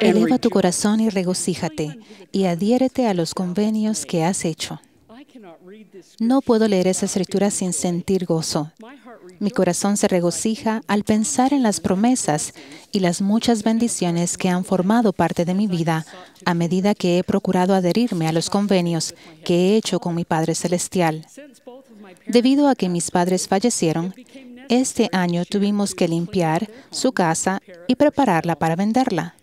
Eleva tu corazón y regocíjate, y adhiérete a los convenios que has hecho. No puedo leer esa escritura sin sentir gozo. Mi corazón se regocija al pensar en las promesas y las muchas bendiciones que han formado parte de mi vida a medida que he procurado adherirme a los convenios que he hecho con mi Padre Celestial. Debido a que mis padres fallecieron, este año tuvimos que limpiar su casa y prepararla para venderla.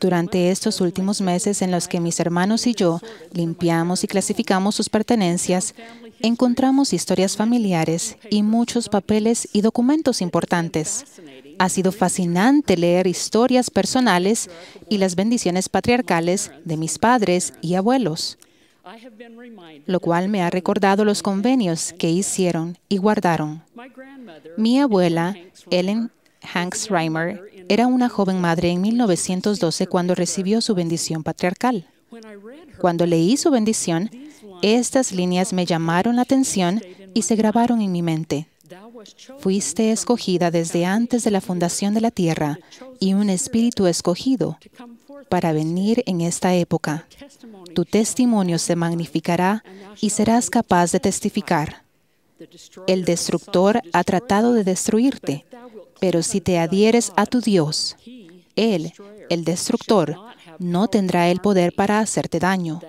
Durante estos últimos meses en los que mis hermanos y yo limpiamos y clasificamos sus pertenencias, encontramos historias familiares y muchos papeles y documentos importantes. Ha sido fascinante leer historias personales y las bendiciones patriarcales de mis padres y abuelos lo cual me ha recordado los convenios que hicieron y guardaron. Mi abuela, Ellen Hanks Reimer, era una joven madre en 1912 cuando recibió su bendición patriarcal. Cuando leí su bendición, estas líneas me llamaron la atención y se grabaron en mi mente. Fuiste escogida desde antes de la fundación de la tierra y un espíritu escogido para venir en esta época. Tu testimonio se magnificará y serás capaz de testificar. El destructor ha tratado de destruirte, pero si te adhieres a tu Dios, Él, el destructor, no tendrá el poder para hacerte daño.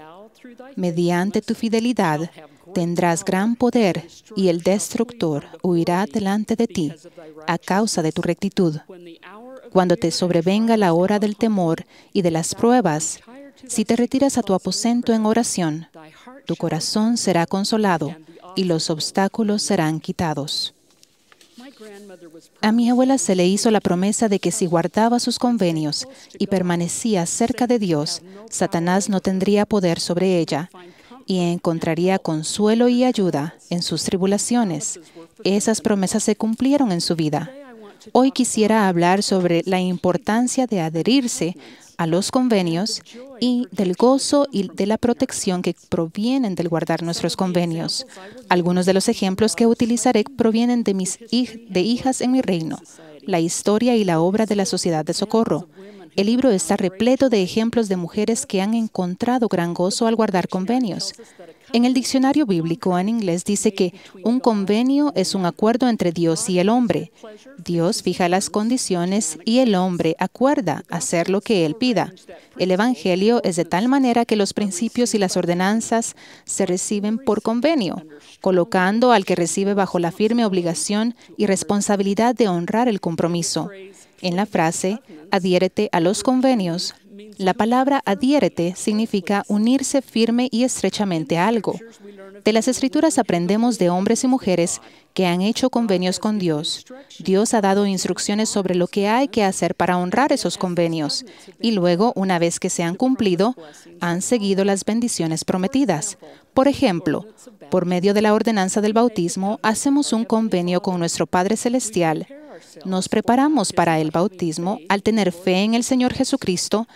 Mediante tu fidelidad tendrás gran poder y el destructor huirá delante de ti a causa de tu rectitud. Cuando te sobrevenga la hora del temor y de las pruebas, si te retiras a tu aposento en oración, tu corazón será consolado y los obstáculos serán quitados. A mi abuela se le hizo la promesa de que si guardaba sus convenios y permanecía cerca de Dios, Satanás no tendría poder sobre ella y encontraría consuelo y ayuda en sus tribulaciones. Esas promesas se cumplieron en su vida. Hoy quisiera hablar sobre la importancia de adherirse a los convenios y del gozo y de la protección que provienen del guardar nuestros convenios. Algunos de los ejemplos que utilizaré provienen de mis hijas en mi reino, la historia y la obra de la Sociedad de Socorro. El libro está repleto de ejemplos de mujeres que han encontrado gran gozo al guardar convenios. En el diccionario bíblico en inglés dice que un convenio es un acuerdo entre Dios y el hombre. Dios fija las condiciones y el hombre acuerda hacer lo que él pida. El Evangelio es de tal manera que los principios y las ordenanzas se reciben por convenio, colocando al que recibe bajo la firme obligación y responsabilidad de honrar el compromiso. En la frase, adhiérete a los convenios, la palabra adhiérete significa unirse firme y estrechamente a algo. De las escrituras aprendemos de hombres y mujeres que han hecho convenios con Dios. Dios ha dado instrucciones sobre lo que hay que hacer para honrar esos convenios y luego, una vez que se han cumplido, han seguido las bendiciones prometidas. Por ejemplo, por medio de la ordenanza del bautismo, hacemos un convenio con nuestro Padre Celestial nos preparamos para el bautismo al tener fe en el Señor Jesucristo,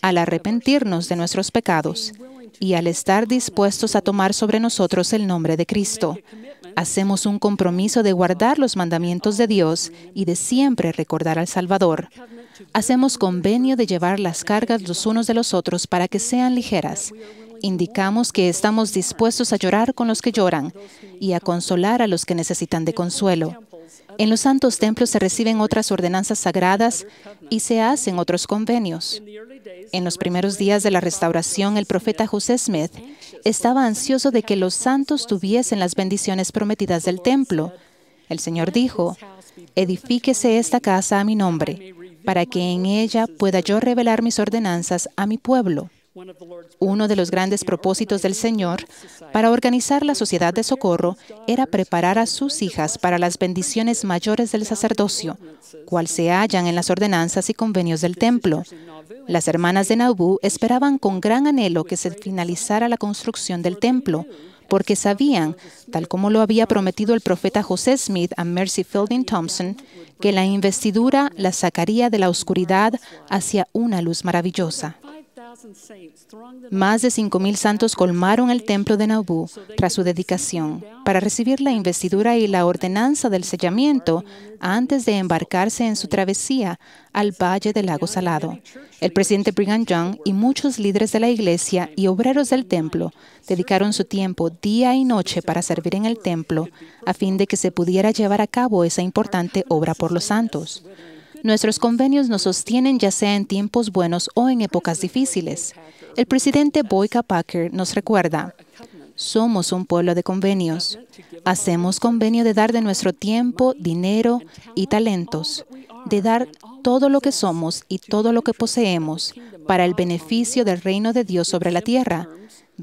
al arrepentirnos de nuestros pecados y al estar dispuestos a tomar sobre nosotros el nombre de Cristo. Hacemos un compromiso de guardar los mandamientos de Dios y de siempre recordar al Salvador. Hacemos convenio de llevar las cargas los unos de los otros para que sean ligeras. Indicamos que estamos dispuestos a llorar con los que lloran y a consolar a los que necesitan de consuelo. En los santos templos se reciben otras ordenanzas sagradas y se hacen otros convenios. En los primeros días de la restauración, el profeta José Smith estaba ansioso de que los santos tuviesen las bendiciones prometidas del templo. El Señor dijo, edifíquese esta casa a mi nombre, para que en ella pueda yo revelar mis ordenanzas a mi pueblo. Uno de los grandes propósitos del Señor para organizar la sociedad de socorro era preparar a sus hijas para las bendiciones mayores del sacerdocio, cual se hallan en las ordenanzas y convenios del templo. Las hermanas de Nauvoo esperaban con gran anhelo que se finalizara la construcción del templo, porque sabían, tal como lo había prometido el profeta José Smith a Mercy Fielding Thompson, que la investidura la sacaría de la oscuridad hacia una luz maravillosa. Más de 5.000 santos colmaron el templo de Nauvoo tras su dedicación para recibir la investidura y la ordenanza del sellamiento antes de embarcarse en su travesía al Valle del Lago Salado. El presidente Brigham Young y muchos líderes de la iglesia y obreros del templo dedicaron su tiempo día y noche para servir en el templo a fin de que se pudiera llevar a cabo esa importante obra por los santos. Nuestros convenios nos sostienen ya sea en tiempos buenos o en épocas difíciles. El presidente Boyka Packer nos recuerda, somos un pueblo de convenios. Hacemos convenio de dar de nuestro tiempo, dinero y talentos, de dar todo lo que somos y todo lo que poseemos para el beneficio del reino de Dios sobre la tierra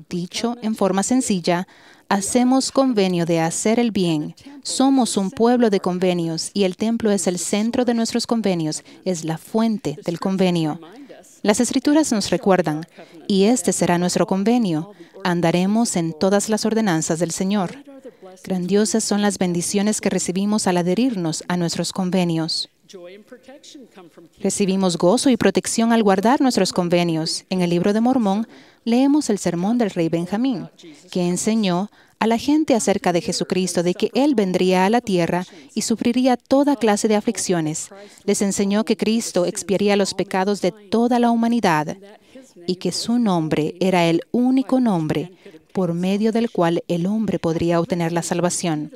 Dicho en forma sencilla, hacemos convenio de hacer el bien. Somos un pueblo de convenios y el templo es el centro de nuestros convenios, es la fuente del convenio. Las escrituras nos recuerdan, y este será nuestro convenio. Andaremos en todas las ordenanzas del Señor. Grandiosas son las bendiciones que recibimos al adherirnos a nuestros convenios. Recibimos gozo y protección al guardar nuestros convenios. En el libro de Mormón leemos el sermón del rey Benjamín, que enseñó a la gente acerca de Jesucristo, de que Él vendría a la tierra y sufriría toda clase de aflicciones. Les enseñó que Cristo expiaría los pecados de toda la humanidad y que su nombre era el único nombre por medio del cual el hombre podría obtener la salvación.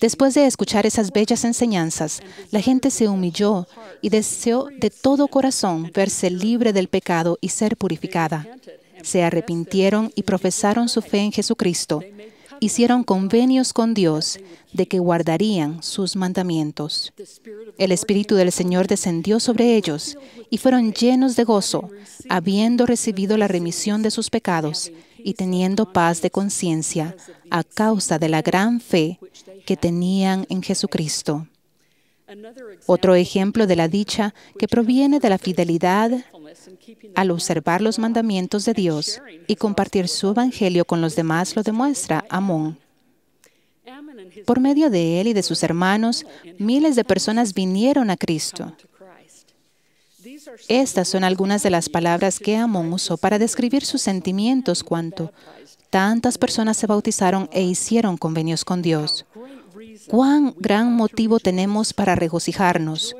Después de escuchar esas bellas enseñanzas, la gente se humilló y deseó de todo corazón verse libre del pecado y ser purificada se arrepintieron y profesaron su fe en Jesucristo, hicieron convenios con Dios de que guardarían sus mandamientos. El Espíritu del Señor descendió sobre ellos y fueron llenos de gozo, habiendo recibido la remisión de sus pecados y teniendo paz de conciencia a causa de la gran fe que tenían en Jesucristo. Otro ejemplo de la dicha que proviene de la fidelidad al observar los mandamientos de Dios y compartir su evangelio con los demás lo demuestra Amón. Por medio de él y de sus hermanos, miles de personas vinieron a Cristo. Estas son algunas de las palabras que Amón usó para describir sus sentimientos cuanto tantas personas se bautizaron e hicieron convenios con Dios cuán gran motivo tenemos para regocijarnos.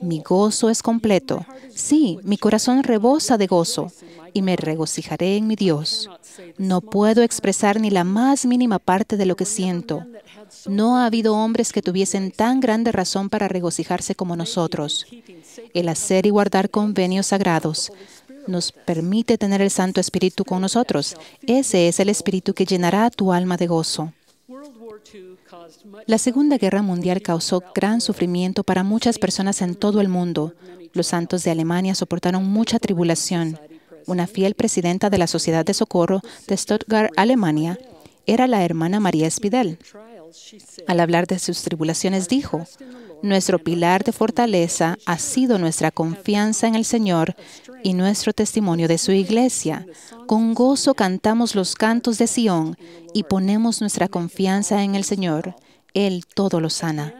Mi gozo es completo. Sí, mi corazón rebosa de gozo y me regocijaré en mi Dios. No puedo expresar ni la más mínima parte de lo que siento. No ha habido hombres que tuviesen tan grande razón para regocijarse como nosotros. El hacer y guardar convenios sagrados nos permite tener el Santo Espíritu con nosotros. Ese es el Espíritu que llenará tu alma de gozo. La Segunda Guerra Mundial causó gran sufrimiento para muchas personas en todo el mundo. Los santos de Alemania soportaron mucha tribulación. Una fiel presidenta de la Sociedad de Socorro de Stuttgart, Alemania, era la hermana María Spidel. Al hablar de sus tribulaciones dijo, nuestro pilar de fortaleza ha sido nuestra confianza en el Señor y nuestro testimonio de su iglesia. Con gozo cantamos los cantos de Sión y ponemos nuestra confianza en el Señor. Él todo lo sana.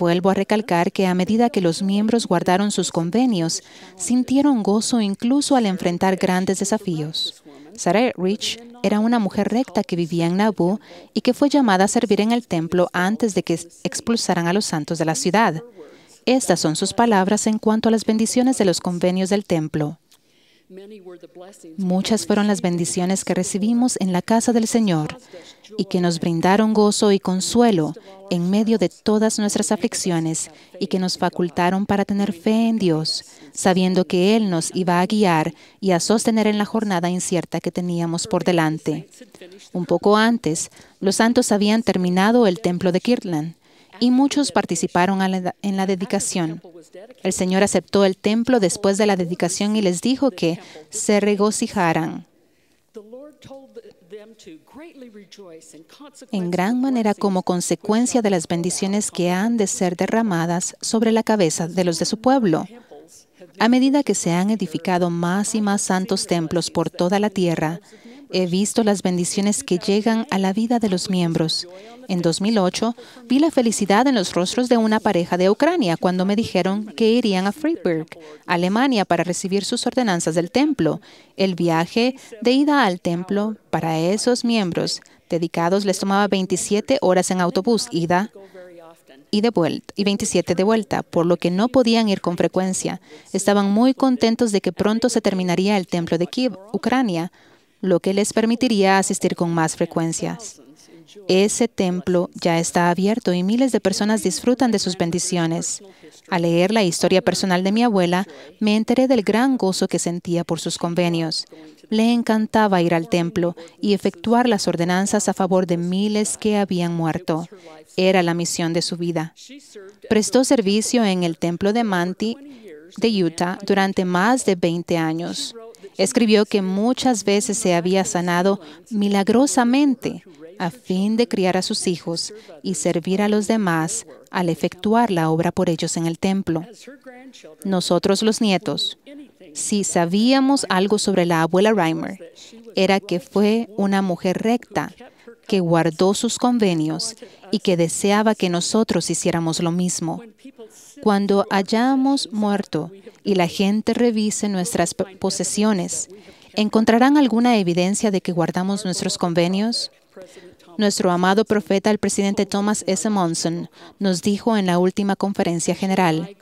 Vuelvo a recalcar que a medida que los miembros guardaron sus convenios, sintieron gozo incluso al enfrentar grandes desafíos. Sarah Rich era una mujer recta que vivía en Nauvoo y que fue llamada a servir en el templo antes de que expulsaran a los santos de la ciudad. Estas son sus palabras en cuanto a las bendiciones de los convenios del templo. Muchas fueron las bendiciones que recibimos en la casa del Señor y que nos brindaron gozo y consuelo en medio de todas nuestras aflicciones y que nos facultaron para tener fe en Dios, sabiendo que Él nos iba a guiar y a sostener en la jornada incierta que teníamos por delante. Un poco antes, los santos habían terminado el templo de Kirtland y muchos participaron en la dedicación. El Señor aceptó el templo después de la dedicación y les dijo que se regocijaran en gran manera como consecuencia de las bendiciones que han de ser derramadas sobre la cabeza de los de su pueblo. A medida que se han edificado más y más santos templos por toda la tierra, He visto las bendiciones que llegan a la vida de los miembros. En 2008, vi la felicidad en los rostros de una pareja de Ucrania cuando me dijeron que irían a Freiburg, Alemania, para recibir sus ordenanzas del templo. El viaje de ida al templo para esos miembros dedicados les tomaba 27 horas en autobús ida y de vuelta y 27 de vuelta, por lo que no podían ir con frecuencia. Estaban muy contentos de que pronto se terminaría el templo de Kiev, Ucrania lo que les permitiría asistir con más frecuencia. Ese templo ya está abierto y miles de personas disfrutan de sus bendiciones. Al leer la historia personal de mi abuela, me enteré del gran gozo que sentía por sus convenios. Le encantaba ir al templo y efectuar las ordenanzas a favor de miles que habían muerto. Era la misión de su vida. Prestó servicio en el templo de Manti de Utah durante más de 20 años. Escribió que muchas veces se había sanado milagrosamente a fin de criar a sus hijos y servir a los demás al efectuar la obra por ellos en el templo. Nosotros los nietos, si sabíamos algo sobre la abuela Reimer, era que fue una mujer recta, que guardó sus convenios y que deseaba que nosotros hiciéramos lo mismo. Cuando hayamos muerto y la gente revise nuestras posesiones, ¿encontrarán alguna evidencia de que guardamos nuestros convenios? Nuestro amado profeta, el presidente Thomas S. Monson, nos dijo en la última conferencia general,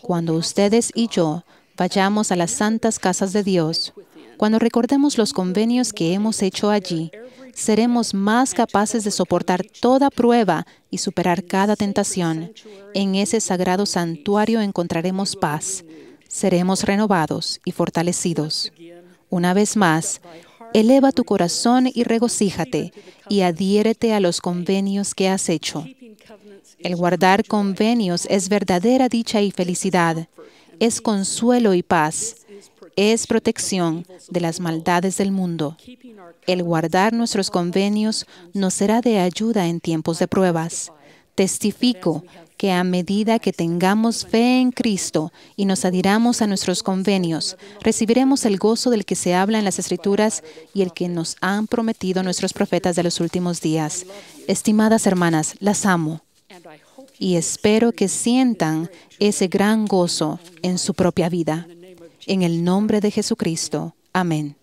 cuando ustedes y yo vayamos a las santas casas de Dios, cuando recordemos los convenios que hemos hecho allí, seremos más capaces de soportar toda prueba y superar cada tentación. En ese sagrado santuario encontraremos paz, seremos renovados y fortalecidos. Una vez más, eleva tu corazón y regocíjate y adhiérete a los convenios que has hecho. El guardar convenios es verdadera dicha y felicidad, es consuelo y paz, es protección de las maldades del mundo. El guardar nuestros convenios nos será de ayuda en tiempos de pruebas. Testifico que a medida que tengamos fe en Cristo y nos adhiramos a nuestros convenios, recibiremos el gozo del que se habla en las Escrituras y el que nos han prometido nuestros profetas de los últimos días. Estimadas hermanas, las amo y espero que sientan ese gran gozo en su propia vida. En el nombre de Jesucristo. Amén.